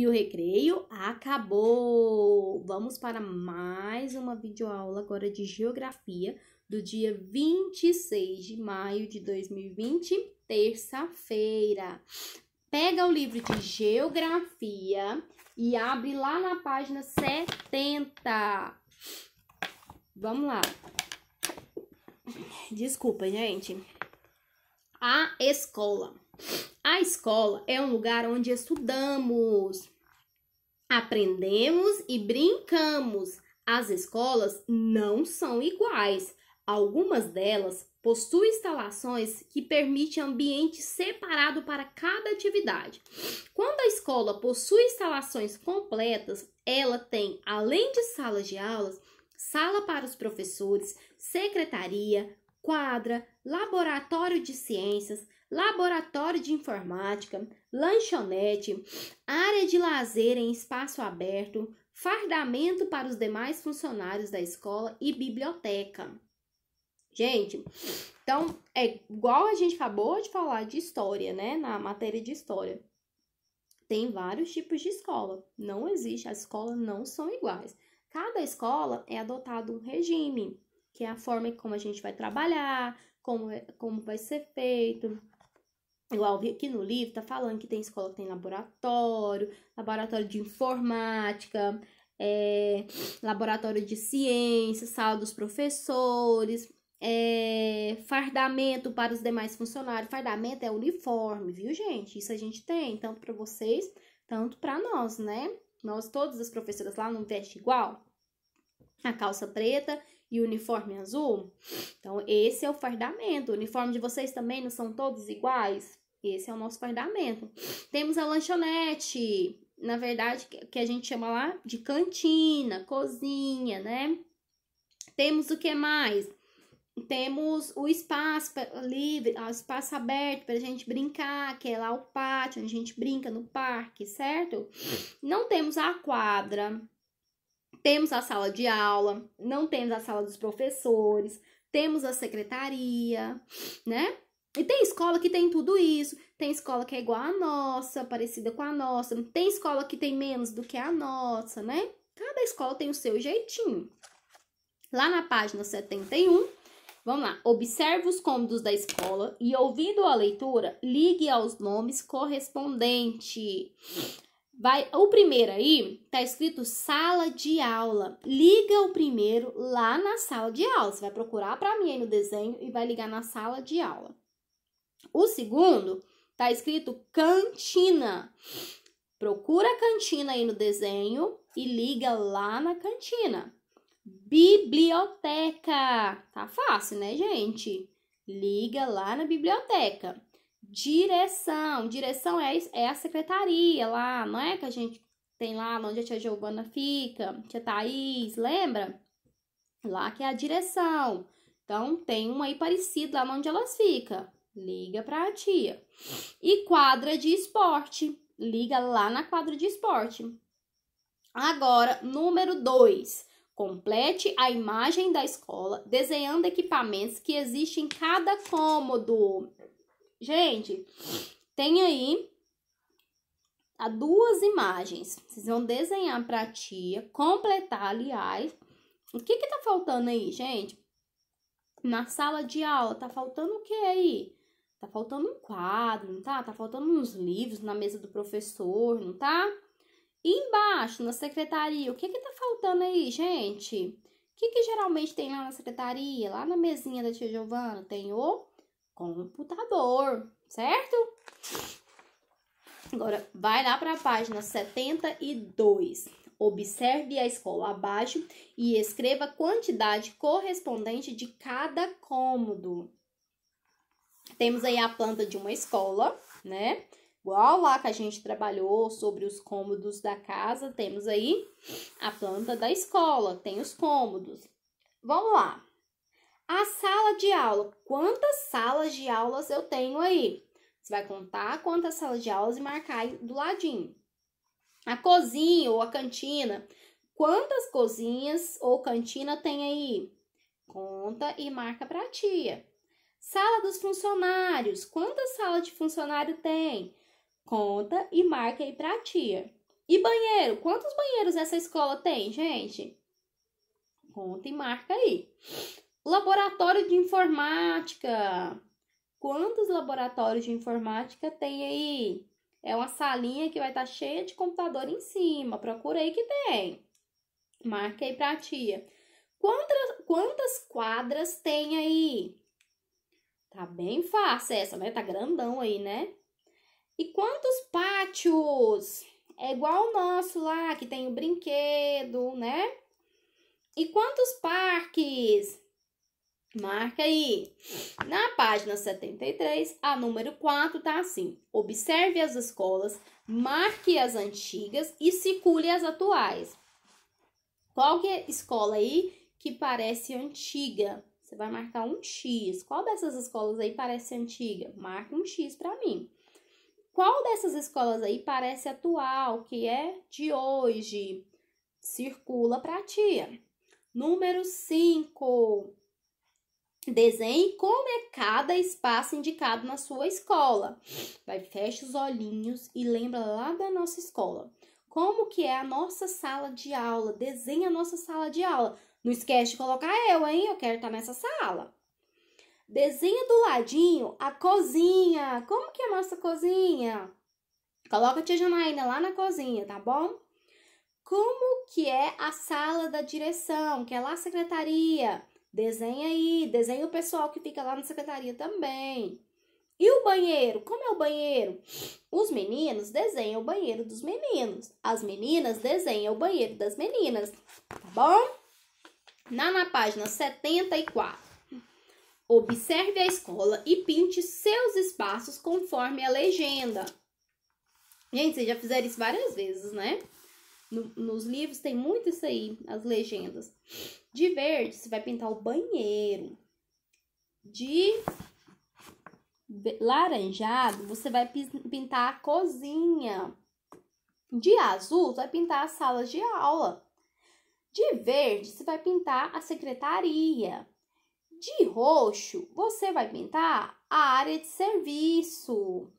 e o recreio acabou. Vamos para mais uma videoaula agora de geografia do dia 26 de maio de 2020, terça-feira. Pega o livro de geografia e abre lá na página 70. Vamos lá. Desculpa, gente. A escola. A escola é um lugar onde estudamos, aprendemos e brincamos. As escolas não são iguais. Algumas delas possuem instalações que permitem ambiente separado para cada atividade. Quando a escola possui instalações completas, ela tem, além de salas de aulas, sala para os professores, secretaria, quadra, laboratório de ciências, laboratório de informática, lanchonete, área de lazer em espaço aberto, fardamento para os demais funcionários da escola e biblioteca. Gente, então é igual a gente acabou de falar de história, né? Na matéria de história. Tem vários tipos de escola. Não existe, as escolas não são iguais. Cada escola é adotado um regime, que é a forma como a gente vai trabalhar, como, é, como vai ser feito, Igual aqui no livro, tá falando que tem escola que tem laboratório, laboratório de informática, é, laboratório de ciência, sala dos professores, é, fardamento para os demais funcionários. Fardamento é uniforme, viu, gente? Isso a gente tem, tanto para vocês, tanto para nós, né? Nós, todas as professoras lá, não vestem igual. A calça preta e uniforme azul? Então, esse é o fardamento. O uniforme de vocês também não são todos iguais? Esse é o nosso fardamento. Temos a lanchonete, na verdade, que a gente chama lá de cantina, cozinha, né? Temos o que mais? Temos o espaço livre, o espaço aberto para a gente brincar, que é lá o pátio, onde a gente brinca no parque, certo? Não temos a quadra, temos a sala de aula, não temos a sala dos professores, temos a secretaria, né? E tem escola que tem tudo isso, tem escola que é igual à nossa, parecida com a nossa, tem escola que tem menos do que a nossa, né? Cada escola tem o seu jeitinho. Lá na página 71, vamos lá, observe os cômodos da escola e ouvindo a leitura, ligue aos nomes correspondente. Vai, o primeiro aí tá escrito sala de aula. Liga o primeiro lá na sala de aula. Você vai procurar para mim aí no desenho e vai ligar na sala de aula. O segundo tá escrito cantina. Procura a cantina aí no desenho e liga lá na cantina. Biblioteca. Tá fácil, né, gente? Liga lá na biblioteca direção. Direção é, é a secretaria lá, não é? Que a gente tem lá onde a tia Giovana fica, tia Thaís, lembra? Lá que é a direção. Então, tem uma aí parecida lá onde elas ficam. Liga para a tia. E quadra de esporte. Liga lá na quadra de esporte. Agora, número 2. Complete a imagem da escola desenhando equipamentos que existem em cada cômodo. Gente, tem aí a duas imagens. Vocês vão desenhar para a tia, completar, aliás. O que que tá faltando aí, gente? Na sala de aula, tá faltando o que aí? Tá faltando um quadro, não tá? Tá faltando uns livros na mesa do professor, não tá? E embaixo, na secretaria, o que que tá faltando aí, gente? O que que geralmente tem lá na secretaria? Lá na mesinha da tia Giovana tem o computador, certo? Agora, vai lá para a página 72. Observe a escola abaixo e escreva a quantidade correspondente de cada cômodo. Temos aí a planta de uma escola, né? Igual lá que a gente trabalhou sobre os cômodos da casa, temos aí a planta da escola, tem os cômodos. Vamos lá. A sala de aula. Quantas salas de aulas eu tenho aí? Você vai contar quantas salas de aulas e marcar aí do ladinho. A cozinha ou a cantina. Quantas cozinhas ou cantina tem aí? Conta e marca para a tia. Sala dos funcionários. Quantas salas de funcionário tem? Conta e marca aí para a tia. E banheiro? Quantos banheiros essa escola tem, gente? Conta e marca aí. Laboratório de informática. Quantos laboratórios de informática tem aí? É uma salinha que vai estar tá cheia de computador em cima. Procura aí que tem. Marca aí pra tia. Quantas, quantas quadras tem aí? Tá bem fácil essa, né? Tá grandão aí, né? E quantos pátios? É igual o nosso lá, que tem o brinquedo, né? E quantos parques? Marca aí. Na página 73, a número 4 tá assim: observe as escolas, marque as antigas e circule as atuais. Qual que é escola aí que parece antiga? Você vai marcar um X. Qual dessas escolas aí parece antiga? Marca um X para mim. Qual dessas escolas aí parece atual, que é de hoje? Circula para a tia. Número 5 Desenhe como é cada espaço indicado na sua escola. Vai, fecha os olhinhos e lembra lá da nossa escola. Como que é a nossa sala de aula? Desenha a nossa sala de aula. Não esquece de colocar eu, hein? Eu quero estar tá nessa sala. Desenha do ladinho a cozinha. Como que é a nossa cozinha? Coloca a tia Janaína lá na cozinha, tá bom? Como que é a sala da direção, que é lá a secretaria? Desenha aí, desenha o pessoal que fica lá na secretaria também. E o banheiro? Como é o banheiro? Os meninos desenham o banheiro dos meninos. As meninas desenham o banheiro das meninas. Tá bom? Na, na página 74. Observe a escola e pinte seus espaços conforme a legenda. Gente, vocês já fizeram isso várias vezes, né? no, nos livros tem muito isso aí, as legendas. De verde, você vai pintar o banheiro. De laranjado, você vai pintar a cozinha. De azul, você vai pintar as salas de aula. De verde, você vai pintar a secretaria. De roxo, você vai pintar a área de serviço.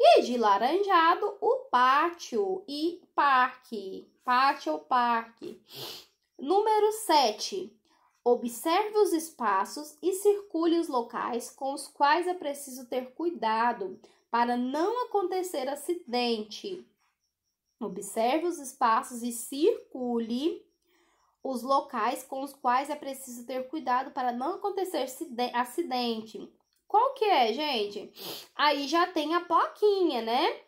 E de laranjado, o pátio e parque. Pátio ou parque. Número 7. Observe os espaços e circule os locais com os quais é preciso ter cuidado para não acontecer acidente. Observe os espaços e circule os locais com os quais é preciso ter cuidado para não acontecer acidente. Qual que é, gente? Aí já tem a plaquinha, né?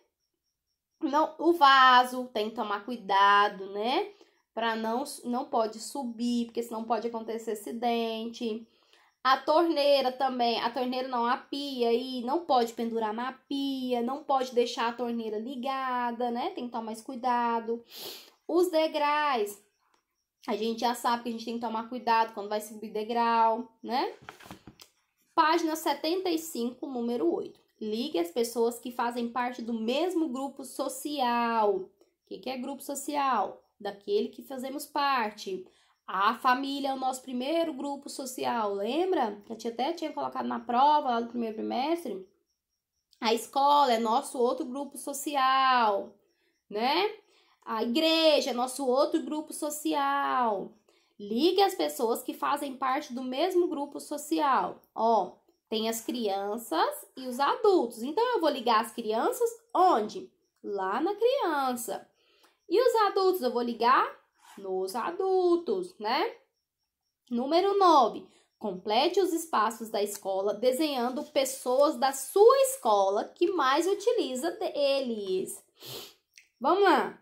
Não, o vaso tem que tomar cuidado, né? Para não não pode subir, porque senão pode acontecer acidente. A torneira também, a torneira não, a pia aí, não pode pendurar na pia, não pode deixar a torneira ligada, né? Tem que tomar mais cuidado. Os degraus, a gente já sabe que a gente tem que tomar cuidado quando vai subir degrau, né? Página 75, número 8. Ligue as pessoas que fazem parte do mesmo grupo social. O que, que é grupo social? Daquele que fazemos parte. A família é o nosso primeiro grupo social, lembra? Que a tia até tinha colocado na prova lá do primeiro trimestre. A escola é nosso outro grupo social, né? A igreja é nosso outro grupo social. Ligue as pessoas que fazem parte do mesmo grupo social. Ó, tem as crianças e os adultos. Então, eu vou ligar as crianças onde? Lá na criança. E os adultos eu vou ligar nos adultos, né? Número 9. Complete os espaços da escola desenhando pessoas da sua escola que mais utiliza deles. Vamos lá.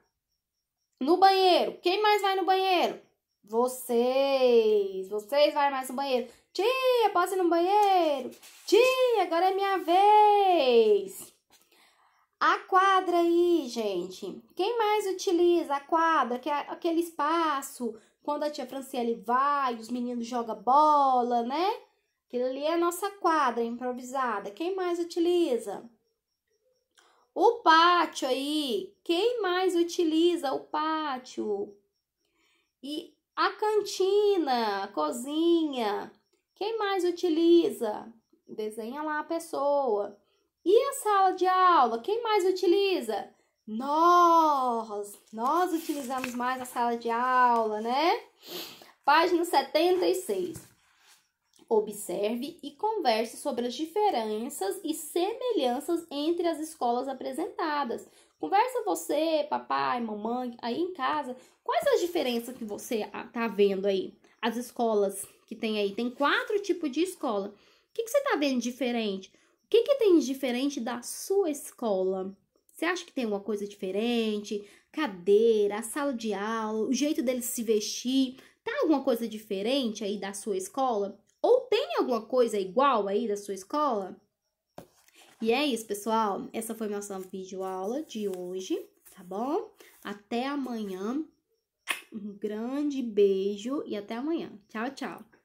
No banheiro, quem mais vai no banheiro? Vocês. Vocês vão mais no banheiro. Tia, posso ir no banheiro? Tia, agora é minha vez! A quadra aí, gente. Quem mais utiliza a quadra? Que é aquele espaço quando a tia Franciele vai, os meninos jogam bola, né? Aquilo ali é a nossa quadra improvisada. Quem mais utiliza? O pátio aí. Quem mais utiliza o pátio? E a cantina, a cozinha, quem mais utiliza? Desenha lá a pessoa. E a sala de aula? Quem mais utiliza? Nós! Nós utilizamos mais a sala de aula, né? Página 76. Observe e converse sobre as diferenças e semelhanças entre as escolas apresentadas. Conversa você, papai, mamãe, aí em casa, quais as diferenças que você tá vendo aí? As escolas que tem aí. Tem quatro tipos de escola. O que, que você está vendo diferente? O que, que tem diferente da sua escola? Você acha que tem uma coisa diferente? Cadeira, sala de aula, o jeito deles se vestir? Tá alguma coisa diferente aí da sua escola? Ou tem alguma coisa igual aí da sua escola? E é isso, pessoal. Essa foi nossa videoaula de hoje, tá bom? Até amanhã. Um grande beijo e até amanhã. Tchau, tchau.